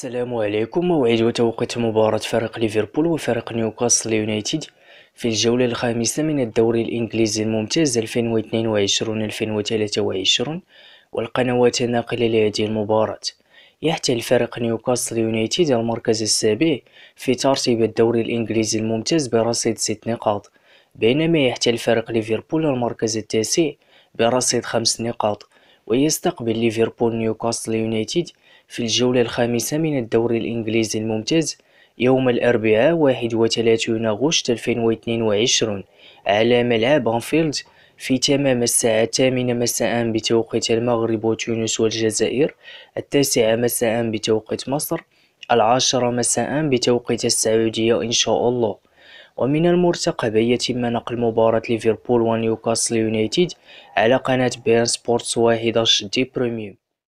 السلام عليكم موعد وتوقيت مباراة فريق ليفربول وفريق نيوكاسل يونايتد في الجولة الخامسة من الدوري الإنجليزي الممتاز 2022-2023 والقنوات الناقلة لهذه المباراة يحتل فريق نيوكاسل يونايتد المركز السابع في ترتيب الدوري الإنجليزي الممتاز برصيد ست نقاط بينما يحتل فريق ليفربول المركز التاسع برصيد خمس نقاط ويستقبل ليفربول نيوكاسل يونايتد في الجولة الخامسة من الدوري الإنجليزي الممتاز يوم الأربعاء 31 غشت 2022 على ملعب أنفيلد في تمام الساعة الثامنة مساء بتوقيت المغرب وتونس والجزائر التاسعة مساء بتوقيت مصر العاشرة مساء بتوقيت السعودية إن شاء الله ومن المرتقب أن يتم نقل مباراة ليفربول ونيوكاسل يونايتد على قناة ان سبورتس واحدة دي بريميوم